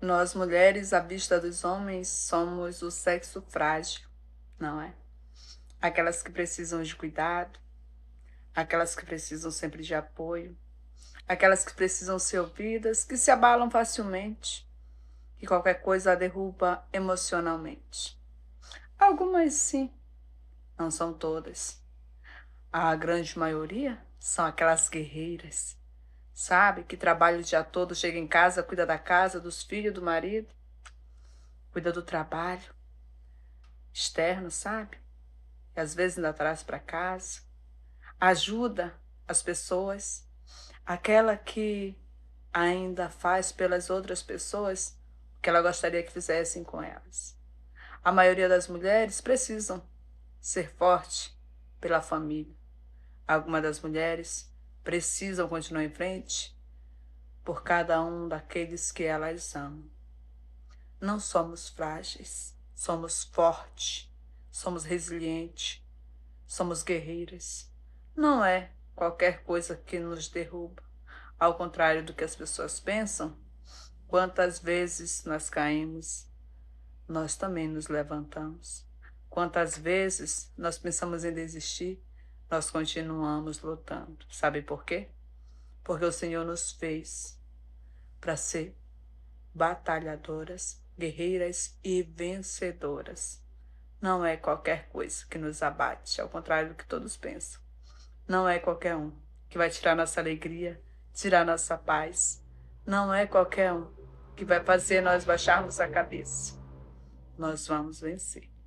Nós mulheres, à vista dos homens, somos o sexo frágil, não é? Aquelas que precisam de cuidado, aquelas que precisam sempre de apoio, aquelas que precisam ser ouvidas, que se abalam facilmente e qualquer coisa a derruba emocionalmente. Algumas sim, não são todas. A grande maioria são aquelas guerreiras sabe? Que trabalha o dia todo, chega em casa, cuida da casa, dos filhos, do marido, cuida do trabalho externo, sabe? E às vezes ainda traz para casa. Ajuda as pessoas, aquela que ainda faz pelas outras pessoas o que ela gostaria que fizessem com elas. A maioria das mulheres precisam ser forte pela família. Algumas das mulheres precisam continuar em frente por cada um daqueles que elas amam. Não somos frágeis, somos fortes, somos resilientes, somos guerreiras. Não é qualquer coisa que nos derruba. Ao contrário do que as pessoas pensam, quantas vezes nós caímos, nós também nos levantamos. Quantas vezes nós pensamos em desistir, nós continuamos lutando. Sabe por quê? Porque o Senhor nos fez para ser batalhadoras, guerreiras e vencedoras. Não é qualquer coisa que nos abate, ao contrário do que todos pensam. Não é qualquer um que vai tirar nossa alegria, tirar nossa paz. Não é qualquer um que vai fazer nós baixarmos a cabeça. Nós vamos vencer.